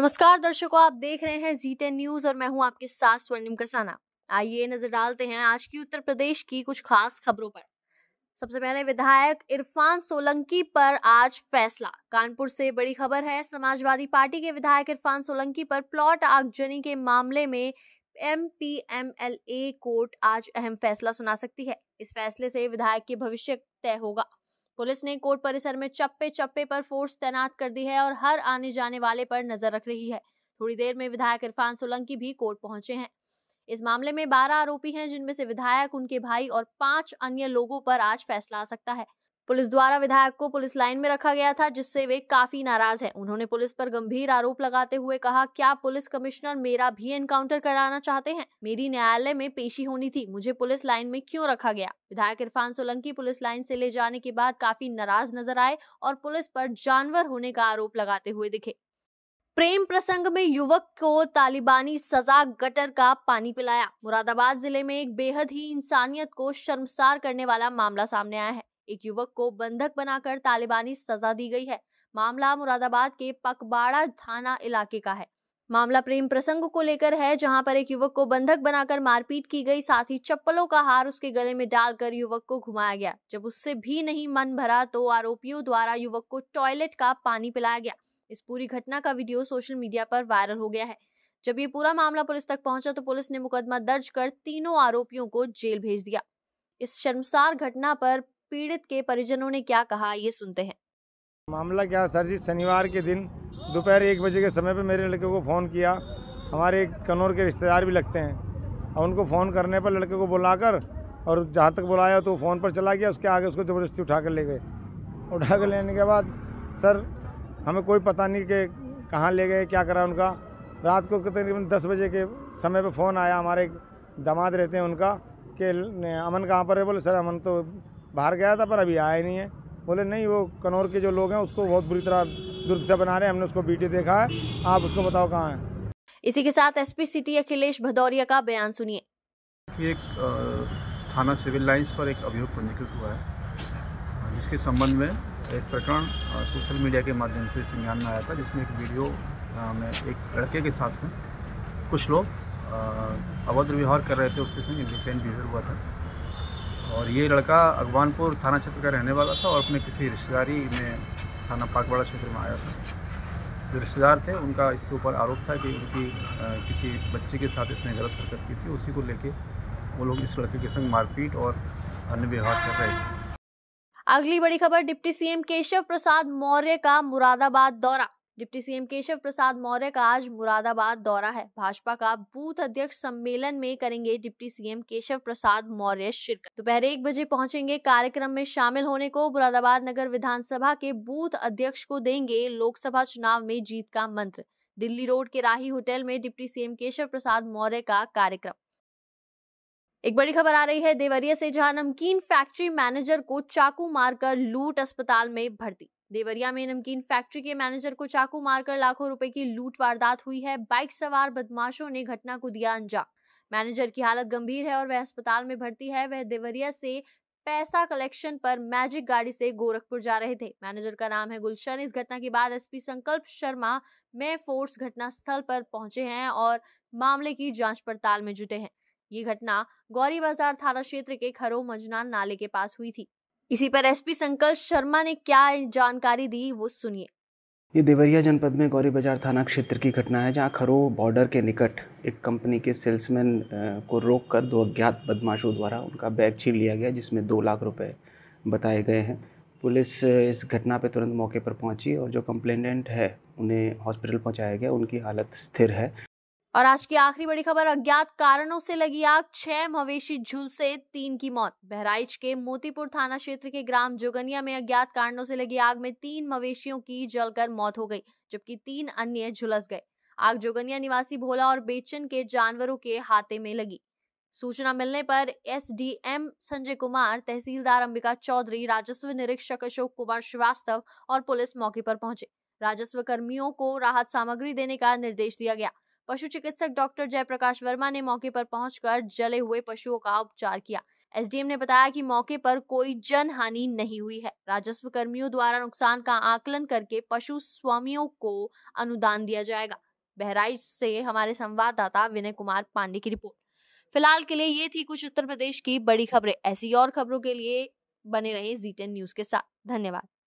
नमस्कार दर्शकों आप देख रहे हैं जी टेन न्यूज और मैं हूं आपके साथ स्वर्णिम कसाना आइए नजर डालते हैं आज की उत्तर प्रदेश की कुछ खास खबरों पर सबसे पहले विधायक इरफान सोलंकी पर आज फैसला कानपुर से बड़ी खबर है समाजवादी पार्टी के विधायक इरफान सोलंकी पर प्लॉट आगजनी के मामले में M P M L A court आज अहम फैसला सुना सकती है इस फैसले से विधायक के भविष्य तय होगा पुलिस ने कोर्ट परिसर में चप्पे चप्पे पर फोर्स तैनात कर दी है और हर आने जाने वाले पर नजर रख रही है थोड़ी देर में विधायक इरफान सोलंकी भी कोर्ट पहुंचे हैं इस मामले में बारह आरोपी हैं जिनमें से विधायक उनके भाई और पांच अन्य लोगों पर आज फैसला आ सकता है पुलिस द्वारा विधायक को पुलिस लाइन में रखा गया था जिससे वे काफी नाराज हैं उन्होंने पुलिस पर गंभीर आरोप लगाते हुए कहा क्या पुलिस कमिश्नर मेरा भी एनकाउंटर कराना चाहते हैं मेरी न्यायालय में पेशी होनी थी मुझे पुलिस लाइन में क्यों रखा गया विधायक इरफान सोलंकी पुलिस लाइन से ले जाने के बाद काफी नाराज नजर आए और पुलिस पर जानवर होने का आरोप लगाते हुए दिखे प्रेम प्रसंग में युवक को तालिबानी सजा गटर का पानी पिलाया मुरादाबाद जिले में एक बेहद ही इंसानियत को शर्मसार करने वाला मामला सामने आया है एक युवक को बंधक बनाकर तालिबानी सजा दी गई है मामला मुरादाबाद के पकबाड़ा थाना इलाके का है मामला प्रेम प्रसंग को लेकर है जहां पर एक युवक को बंधक बनाकर मारपीट की गई साथ ही चप्पलों का हार उसके गले में डालकर युवक को घुमाया गया जब उससे भी नहीं मन भरा तो आरोपियों द्वारा युवक को टॉयलेट का पानी पिलाया गया इस पूरी घटना का वीडियो सोशल मीडिया पर वायरल हो गया है जब ये पूरा मामला पुलिस तक पहुंचा तो पुलिस ने मुकदमा दर्ज कर तीनों आरोपियों को जेल भेज दिया इस शर्मसार घटना पर पीड़ित के परिजनों ने क्या कहा ये सुनते हैं मामला क्या सर जी शनिवार के दिन दोपहर एक बजे के समय पर मेरे लड़के को फ़ोन किया हमारे कनौर के रिश्तेदार भी लगते हैं और उनको फ़ोन करने पर लड़के को बुलाकर और जहाँ तक बुलाया तो फ़ोन पर चला गया उसके आगे उसको ज़बरदस्ती उठा कर ले गए उठा कर लेने के बाद सर हमें कोई पता नहीं कि कहाँ ले गए क्या करा उनका रात को तकरीबन दस बजे के समय पर फ़ोन आया हमारे दामाद रहते हैं उनका कि अमन कहाँ पर है बोले सर अमन तो बाहर गया था पर अभी आया नहीं है बोले नहीं वो कनौर के जो लोग हैं उसको बहुत बुरी तरह दुर्दशा बना रहे हैं हमने उसको बीटी देखा है आप उसको बताओ कहाँ है इसी के साथ एसपी सिटी अखिलेश भदौरिया का बयान सुनिए एक थाना सिविल लाइंस पर एक अभियोग पंजीकृत हुआ है जिसके संबंध में एक प्रकरण सोशल मीडिया के माध्यम से संज्ञान में आया था जिसमें एक वीडियो में एक लड़के के साथ में कुछ लोग अभद्र व्यवहार कर रहे थे उसके संग इंडिसेंट बिहेवियर हुआ था और ये लड़का अगवानपुर थाना क्षेत्र का रहने वाला था और अपने किसी रिश्तेदारी में थाना पाकवाड़ा क्षेत्र में आया था जो रिश्तेदार थे उनका इसके ऊपर आरोप था कि उनकी आ, किसी बच्चे के साथ इसने गलत हरकत की थी उसी को लेके वो लोग इस लड़के के संग मारपीट और अन्य व्यवहार कर रहे थे अगली बड़ी खबर डिप्टी सीएम केशव प्रसाद मौर्य का मुरादाबाद दौरा डिप्टी सीएम केशव प्रसाद मौर्य का आज मुरादाबाद दौरा है भाजपा का बूथ अध्यक्ष सम्मेलन में करेंगे डिप्टी सीएम केशव प्रसाद मौर्य शिरकत दोपहर एक बजे पहुंचेंगे कार्यक्रम में शामिल होने को मुरादाबाद नगर विधानसभा के बूथ अध्यक्ष को देंगे लोकसभा चुनाव में जीत का मंत्र दिल्ली रोड के राही होटल में डिप्टी सीएम केशव प्रसाद मौर्य का कार्यक्रम एक बड़ी खबर आ रही है देवरिया से जहां नमकीन फैक्ट्री मैनेजर को चाकू मारकर लूट अस्पताल में भर्ती देवरिया में नमकीन फैक्ट्री के मैनेजर को चाकू मारकर लाखों रुपए की लूट वारदात हुई है बाइक सवार बदमाशों ने घटना को दिया अंजाम मैनेजर की हालत गंभीर है और वह अस्पताल में भर्ती है वह देवरिया से पैसा कलेक्शन पर मैजिक गाड़ी से गोरखपुर जा रहे थे मैनेजर का नाम है गुलशन इस घटना के बाद एसपी संकल्प शर्मा में फोर्स घटना स्थल पर पहुंचे हैं और मामले की जांच पड़ताल में जुटे हैं ये घटना गौरी बाजार थाना क्षेत्र के खरो मजनान नाले के पास हुई थी इसी पर एसपी संकल्प शर्मा ने क्या जानकारी दी वो सुनिए ये देवरिया जनपद में गौरी बाजार थाना क्षेत्र की घटना है जहां खरो बॉर्डर के निकट एक कंपनी के सेल्समैन को रोककर दो अज्ञात बदमाशों द्वारा उनका बैग छीन लिया गया जिसमें दो लाख रुपए बताए गए हैं पुलिस इस घटना पर तुरंत मौके पर पहुंची और जो कंप्लेनेंट है उन्हें हॉस्पिटल पहुंचाया गया उनकी हालत स्थिर है और आज की आखिरी बड़ी खबर अज्ञात कारणों से लगी आग छह मवेशी झुलसे तीन की मौत बहराइच के मोतीपुर थाना क्षेत्र के ग्राम जोगनिया में अज्ञात कारणों से लगी आग में तीन मवेशियों की जलकर मौत हो गई जबकि तीन अन्य झुलस गए आग जोगनिया निवासी भोला और बेचन के जानवरों के हाथे में लगी सूचना मिलने पर एसडीएम संजय कुमार तहसीलदार अंबिका चौधरी राजस्व निरीक्षक अशोक कुमार श्रीवास्तव और पुलिस मौके पर पहुंचे राजस्व कर्मियों को राहत सामग्री देने का निर्देश दिया गया पशु चिकित्सक डॉक्टर जयप्रकाश वर्मा ने मौके पर पहुंचकर जले हुए पशुओं का उपचार किया एसडीएम ने बताया कि मौके पर कोई जन हानि नहीं हुई है राजस्व कर्मियों द्वारा नुकसान का आकलन करके पशु स्वामियों को अनुदान दिया जाएगा बहराइच से हमारे संवाददाता विनय कुमार पांडे की रिपोर्ट फिलहाल के लिए ये थी कुछ उत्तर प्रदेश की बड़ी खबरें ऐसी और खबरों के लिए बने रहे जी न्यूज के साथ धन्यवाद